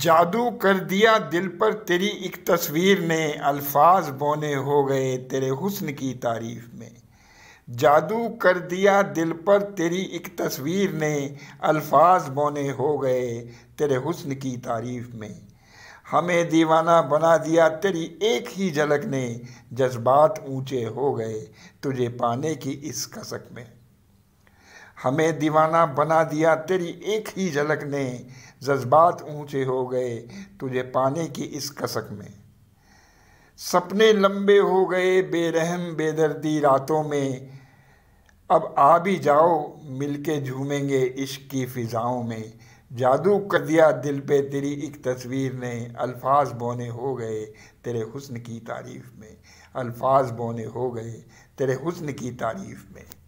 जादू कर दिया दिल पर तेरी एक तस्वीर ने अल्फाज बोने हो गए तेरे हुस्न की तारीफ में जादू कर दिया दिल पर तेरी एक तस्वीर ने अल्फाज बोने हो गए तेरे हुस्न की तारीफ में हमें दीवाना बना दिया तेरी एक ही झलक ने जज्बात ऊंचे हो गए तुझे पाने की इस कसक में हमें दीवाना बना दिया तेरी एक ही झलक ने जज्बात ऊंचे हो गए तुझे पाने की इस कसक में सपने लंबे हो गए बेरहम बेदर्दी रातों में अब आ भी जाओ मिलके झूमेंगे इश्क की फिजाओं में जादू कर दिया दिल पे तेरी एक तस्वीर ने अल्फाज बोने हो गए तेरे हुस्न की तारीफ़ में अल्फाज बोने हो गए तेरे हुस्न की तारीफ़ में